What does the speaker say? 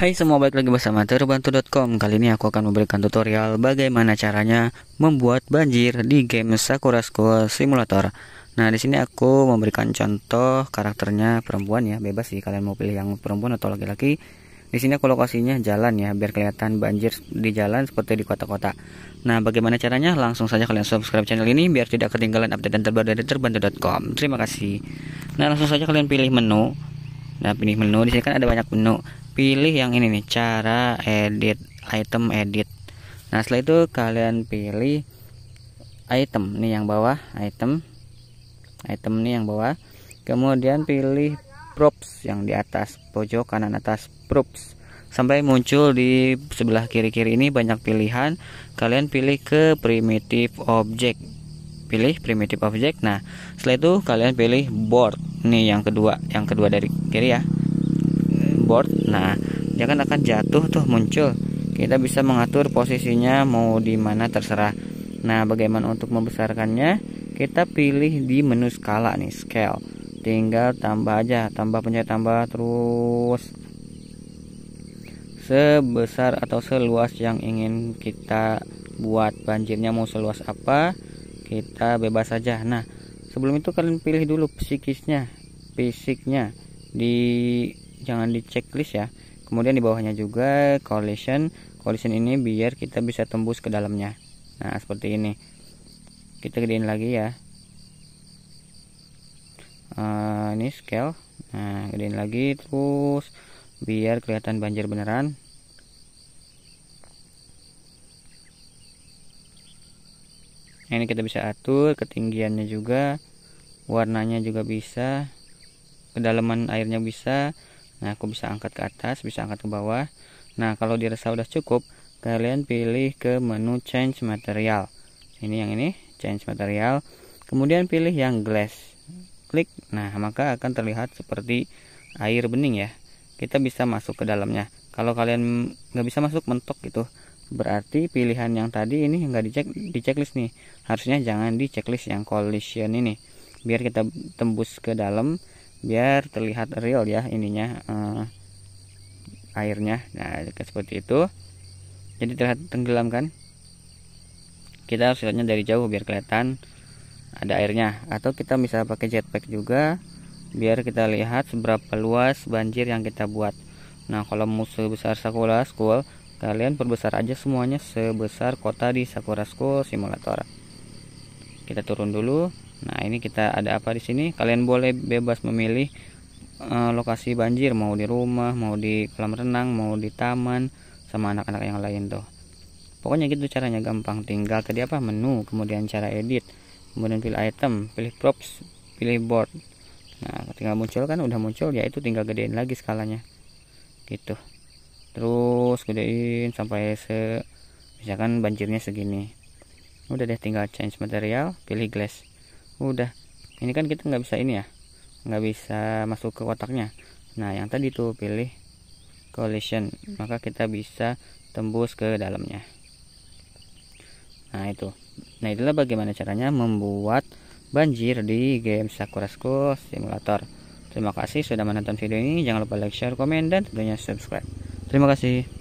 Hai semua, balik lagi bersama terbantu.com Kali ini aku akan memberikan tutorial bagaimana caranya membuat banjir di game Sakura School Simulator Nah, di sini aku memberikan contoh karakternya perempuan ya Bebas sih kalian mau pilih yang perempuan atau laki-laki Di sini aku lokasinya jalan ya, biar kelihatan banjir di jalan seperti di kota-kota Nah, bagaimana caranya? Langsung saja kalian subscribe channel ini biar tidak ketinggalan update dan terbaru dari terbantu.com Terima kasih Nah, langsung saja kalian pilih menu Nah, pilih menu, di sini kan ada banyak menu pilih yang ini nih cara edit item edit nah setelah itu kalian pilih item nih yang bawah item item nih yang bawah kemudian pilih props yang di atas pojok kanan atas props sampai muncul di sebelah kiri-kiri ini banyak pilihan kalian pilih ke primitive object pilih primitive object nah setelah itu kalian pilih board nih yang kedua yang kedua dari kiri ya keyboard nah dia kan akan jatuh tuh muncul kita bisa mengatur posisinya mau di mana terserah nah bagaimana untuk membesarkannya kita pilih di menu skala nih scale tinggal tambah aja tambah pencet tambah terus sebesar atau seluas yang ingin kita buat banjirnya mau seluas apa kita bebas saja nah sebelum itu kalian pilih dulu psikisnya fisiknya di jangan di checklist ya kemudian di bawahnya juga collision collision ini biar kita bisa tembus ke dalamnya nah seperti ini kita gedein lagi ya uh, ini scale nah gedein lagi terus biar kelihatan banjir beneran nah, ini kita bisa atur ketinggiannya juga warnanya juga bisa kedalaman airnya bisa Nah, aku bisa angkat ke atas, bisa angkat ke bawah. Nah, kalau dirasa udah cukup, kalian pilih ke menu change material. Ini yang ini, change material. Kemudian pilih yang glass. Klik. Nah, maka akan terlihat seperti air bening ya. Kita bisa masuk ke dalamnya. Kalau kalian nggak bisa masuk mentok gitu, berarti pilihan yang tadi ini nggak dicek di checklist nih. Harusnya jangan di checklist yang collision ini. Biar kita tembus ke dalam biar terlihat real ya ininya uh, airnya nah dekat seperti itu jadi terlihat tenggelam kan kita harus lihatnya dari jauh biar kelihatan ada airnya atau kita bisa pakai jetpack juga biar kita lihat seberapa luas banjir yang kita buat nah kalau musuh besar Sakura School kalian perbesar aja semuanya sebesar kota di Sakura School Simulator kita turun dulu nah ini kita ada apa di sini kalian boleh bebas memilih uh, lokasi banjir mau di rumah mau di kolam renang mau di taman sama anak-anak yang lain tuh pokoknya gitu caranya gampang tinggal tadi apa menu kemudian cara edit kemudian pilih item pilih props pilih board nah tinggal muncul kan udah muncul ya itu tinggal gedein lagi skalanya gitu terus gedein sampai se misalkan banjirnya segini udah deh tinggal change material pilih glass udah ini kan kita nggak bisa ini ya nggak bisa masuk ke kotaknya nah yang tadi tuh pilih collision maka kita bisa tembus ke dalamnya nah itu nah itulah bagaimana caranya membuat banjir di game Sakura School Simulator terima kasih sudah menonton video ini jangan lupa like share komen dan tentunya subscribe terima kasih